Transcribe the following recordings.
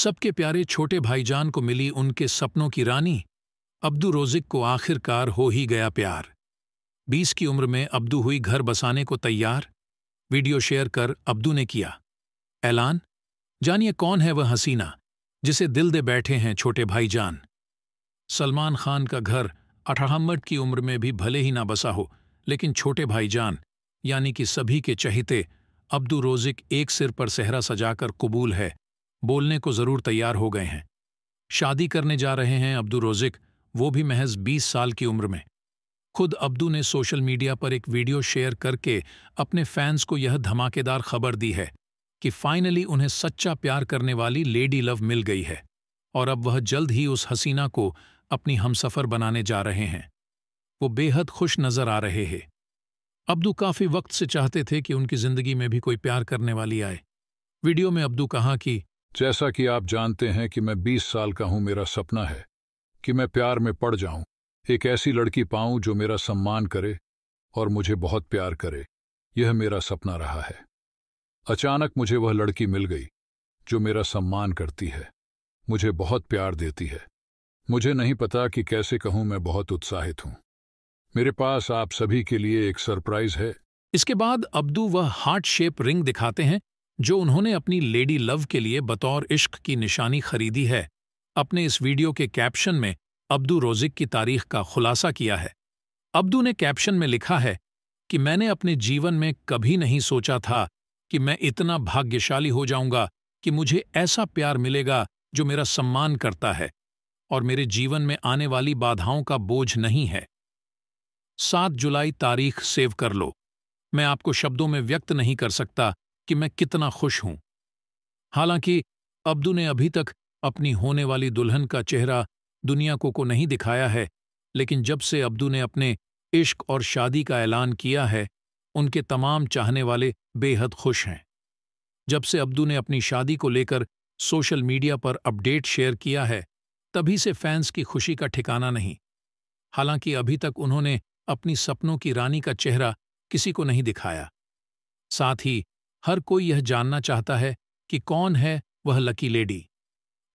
सबके प्यारे छोटे भाईजान को मिली उनके सपनों की रानी अब्दू रोजिक को आखिरकार हो ही गया प्यार बीस की उम्र में अब्दू हुई घर बसाने को तैयार वीडियो शेयर कर अब्दू ने किया ऐलान जानिए कौन है वह हसीना जिसे दिल दे बैठे हैं छोटे भाईजान सलमान खान का घर अठहमट की उम्र में भी भले ही ना बसा हो लेकिन छोटे भाईजान यानी कि सभी के चहिते अब्दू रोजिक एक सिर पर सहरा सजाकर कबूल है बोलने को जरूर तैयार हो गए हैं शादी करने जा रहे हैं अब्दू रोजिक वो भी महज 20 साल की उम्र में खुद अब्दू ने सोशल मीडिया पर एक वीडियो शेयर करके अपने फैंस को यह धमाकेदार खबर दी है कि फाइनली उन्हें सच्चा प्यार करने वाली लेडी लव मिल गई है और अब वह जल्द ही उस हसीना को अपनी हमसफर बनाने जा रहे हैं वो बेहद खुश नजर आ रहे हैं अब्दू काफी वक्त से चाहते थे कि उनकी जिंदगी में भी कोई प्यार करने वाली आए वीडियो में अब्दू कहा कि जैसा कि आप जानते हैं कि मैं बीस साल का हूं मेरा सपना है कि मैं प्यार में पड़ जाऊं एक ऐसी लड़की पाऊं जो मेरा सम्मान करे और मुझे बहुत प्यार करे यह मेरा सपना रहा है अचानक मुझे वह लड़की मिल गई जो मेरा सम्मान करती है मुझे बहुत प्यार देती है मुझे नहीं पता कि कैसे कहूं मैं बहुत उत्साहित हूं मेरे पास आप सभी के लिए एक सरप्राइज है इसके बाद अब्दू वह हार्ट शेप रिंग दिखाते हैं जो उन्होंने अपनी लेडी लव के लिए बतौर इश्क की निशानी खरीदी है अपने इस वीडियो के कैप्शन में अब्दू रोजिक की तारीख का खुलासा किया है अब्दू ने कैप्शन में लिखा है कि मैंने अपने जीवन में कभी नहीं सोचा था कि मैं इतना भाग्यशाली हो जाऊंगा कि मुझे ऐसा प्यार मिलेगा जो मेरा सम्मान करता है और मेरे जीवन में आने वाली बाधाओं का बोझ नहीं है सात जुलाई तारीख सेव कर लो मैं आपको शब्दों में व्यक्त नहीं कर सकता कि मैं कितना खुश हूं हालांकि अब्दू ने अभी तक अपनी होने वाली दुल्हन का चेहरा दुनिया को को नहीं दिखाया है लेकिन जब से अब्दू ने अपने इश्क और शादी का ऐलान किया है उनके तमाम चाहने वाले बेहद खुश हैं जब से अब्दू ने अपनी शादी को लेकर सोशल मीडिया पर अपडेट शेयर किया है तभी से फैंस की खुशी का ठिकाना नहीं हालांकि अभी तक उन्होंने अपनी सपनों की रानी का चेहरा किसी को नहीं दिखाया साथ ही हर कोई यह जानना चाहता है कि कौन है वह लकी लेडी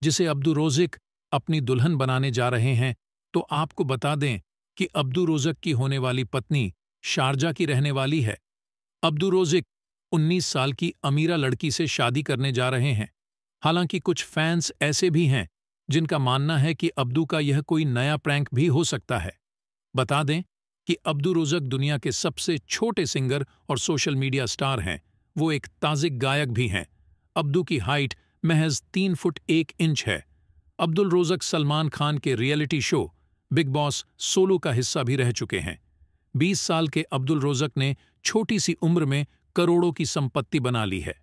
जिसे अब्दू रोजिक अपनी दुल्हन बनाने जा रहे हैं तो आपको बता दें कि अब्दू रोजक की होने वाली पत्नी शारजा की रहने वाली है अब्दू रोजिक 19 साल की अमीरा लड़की से शादी करने जा रहे हैं हालांकि कुछ फैंस ऐसे भी हैं जिनका मानना है कि अब्दू का यह कोई नया प्रैंक भी हो सकता है बता दें कि अब्दू रोजक दुनिया के सबसे छोटे सिंगर और सोशल मीडिया स्टार हैं वो एक ताज़े गायक भी हैं अब्दू की हाइट महज तीन फुट एक इंच है अब्दुल रोजक सलमान खान के रियलिटी शो बिग बॉस सोलो का हिस्सा भी रह चुके हैं 20 साल के अब्दुल रोजक ने छोटी सी उम्र में करोड़ों की संपत्ति बना ली है